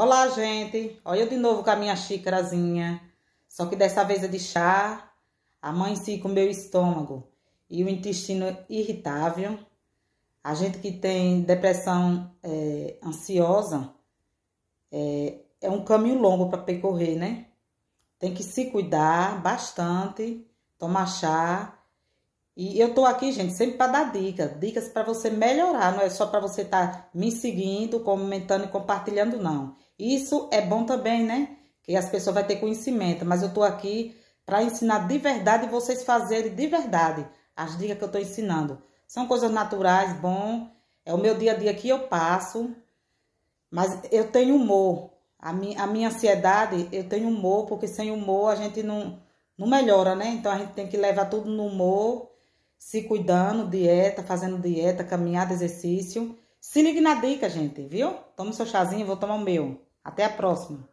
Olá, gente. Olha eu de novo com a minha xícarazinha. Só que dessa vez é de chá. Amanheci com meu estômago e o intestino irritável. A gente que tem depressão é, ansiosa é, é um caminho longo para percorrer, né? Tem que se cuidar bastante, tomar chá e eu tô aqui, gente, sempre para dar dicas, dicas para você melhorar, não é só para você estar tá me seguindo, comentando e compartilhando, não. Isso é bom também, né? Que as pessoas vão ter conhecimento, mas eu tô aqui para ensinar de verdade vocês fazerem de verdade as dicas que eu tô ensinando. São coisas naturais, bom, é o meu dia a dia que eu passo, mas eu tenho humor. A minha, a minha ansiedade, eu tenho humor, porque sem humor a gente não, não melhora, né? Então a gente tem que levar tudo no humor se cuidando, dieta, fazendo dieta, caminhada, exercício. Se ligue na dica, gente, viu? Toma o seu chazinho, vou tomar o meu. Até a próxima.